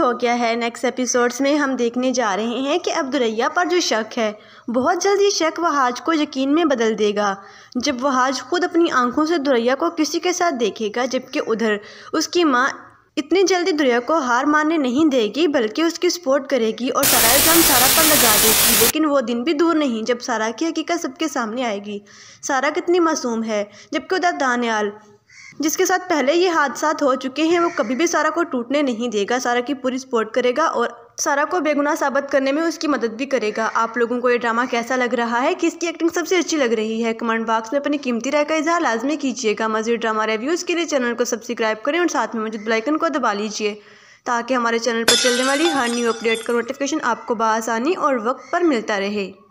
हो गया है नेक्स्ट एपिसोड्स में हम देखने जा रहे हैं कि अब दुरैया पर जो शक है बहुत जल्द ये शक वहाज को यकीन में बदल देगा जब वहाज खुद अपनी आंखों से दुरैया को किसी के साथ देखेगा जबकि उधर उसकी माँ इतनी जल्दी दुरैया को हार मानने नहीं देगी बल्कि उसकी सपोर्ट करेगी और सारा इल्ज़ाम सारा पर लगा देगी लेकिन वो दिन भी दूर नहीं जब सारा की हकीकत सबके सामने आएगी सारा कितनी मासूम है जबकि उधर दानियाल जिसके साथ पहले ये हादसा हो चुके हैं वो कभी भी सारा को टूटने नहीं देगा सारा की पूरी सपोर्ट करेगा और सारा को बेगुनाह साबित करने में उसकी मदद भी करेगा आप लोगों को ये ड्रामा कैसा लग रहा है किसकी एक्टिंग सबसे अच्छी लग रही है कमेंट बॉक्स में अपनी कीमती राय का इजहार लाजमी कीजिएगा मजीद ड्रामा रिव्यूज़ के लिए चैनल को सब्सक्राइब करें और साथ में मौजूद बेलाइकन को दबा लीजिए ताकि हमारे चैनल पर चलने वाली हर न्यू अपडेट का नोटिफिकेशन आपको बसानी और वक्त पर मिलता रहे